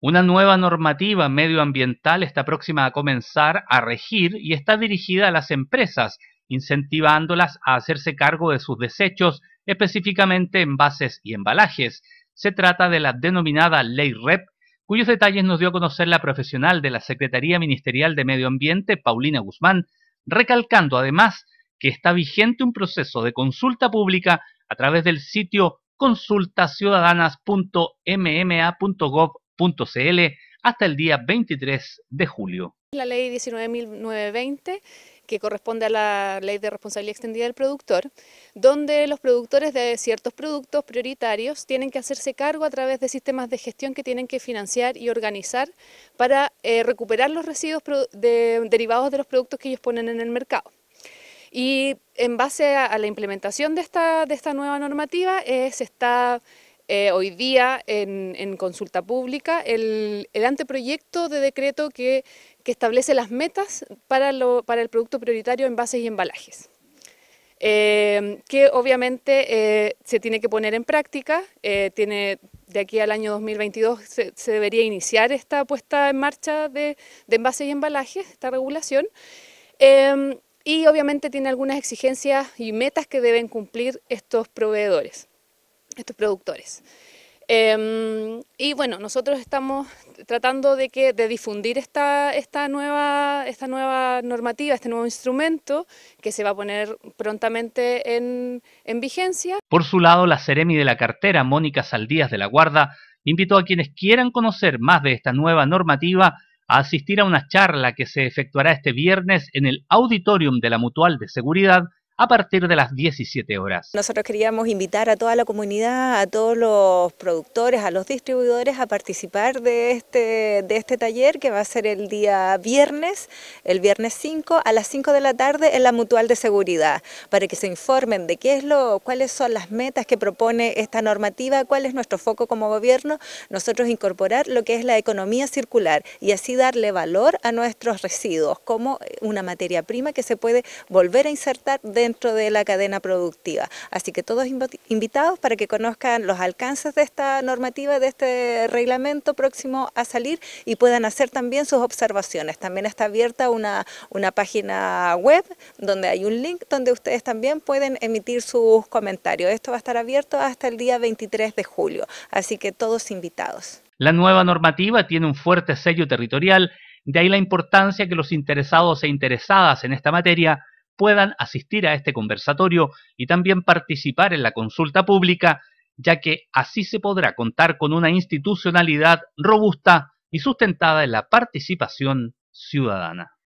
Una nueva normativa medioambiental está próxima a comenzar a regir y está dirigida a las empresas, incentivándolas a hacerse cargo de sus desechos, específicamente envases y embalajes. Se trata de la denominada Ley REP, cuyos detalles nos dio a conocer la profesional de la Secretaría Ministerial de Medio Ambiente, Paulina Guzmán, recalcando además que está vigente un proceso de consulta pública a través del sitio consultaciudadanas.mma.gov hasta el día 23 de julio. La ley 19.920 que corresponde a la ley de responsabilidad extendida del productor, donde los productores de ciertos productos prioritarios tienen que hacerse cargo a través de sistemas de gestión que tienen que financiar y organizar para eh, recuperar los residuos derivados de los productos que ellos ponen en el mercado. Y en base a, la implementación de esta, de esta nueva normativa eh, se está eh, hoy día en, consulta pública el, anteproyecto de decreto que, establece las metas para, el producto prioritario envases y embalajes. Eh, que obviamente eh, se tiene que poner en práctica, tiene, de aquí al año 2022 se, debería iniciar esta puesta en marcha de envases y embalajes, esta regulación, em, y obviamente tiene algunas exigencias y metas que deben cumplir estos proveedores estos productores. Em, y bueno, nosotros estamos tratando de, que, de difundir esta, nueva, esta nueva normativa, este nuevo instrumento que se va a poner prontamente en, en vigencia. Por su lado, la Ceremi de la cartera, Mónica Saldías de la Guarda, invitó a quienes quieran conocer más de esta nueva normativa a asistir a una charla que se efectuará este viernes en el auditorium de la Mutual de Seguridad a partir de las 17 horas. Nosotros queríamos invitar a toda la comunidad, a todos los productores, a los distribuidores a participar de este, de este taller que va a ser el día viernes, el viernes 5 a las 5 de la tarde en la Mutual de Seguridad, para que se informen de qué es lo, cuáles son las metas que propone esta normativa, cuál es nuestro foco como gobierno, nosotros incorporar lo que es la economía circular y así darle valor a nuestros residuos como una materia prima que se puede volver a insertar dentro dentro de la cadena productiva. Así que todos invitados para que conozcan los alcances de esta normativa, de este reglamento próximo a salir y puedan hacer también sus observaciones. También está abierta una, una página web donde hay un link donde ustedes también pueden emitir sus comentarios. Esto va a estar abierto hasta el día 23 de julio, así que todos invitados. La nueva normativa tiene un fuerte sello territorial, de ahí la importancia que los interesados e interesadas en esta materia puedan asistir a este conversatorio y también participar en la consulta pública, ya que así se podrá contar con una institucionalidad robusta y sustentada en la participación ciudadana.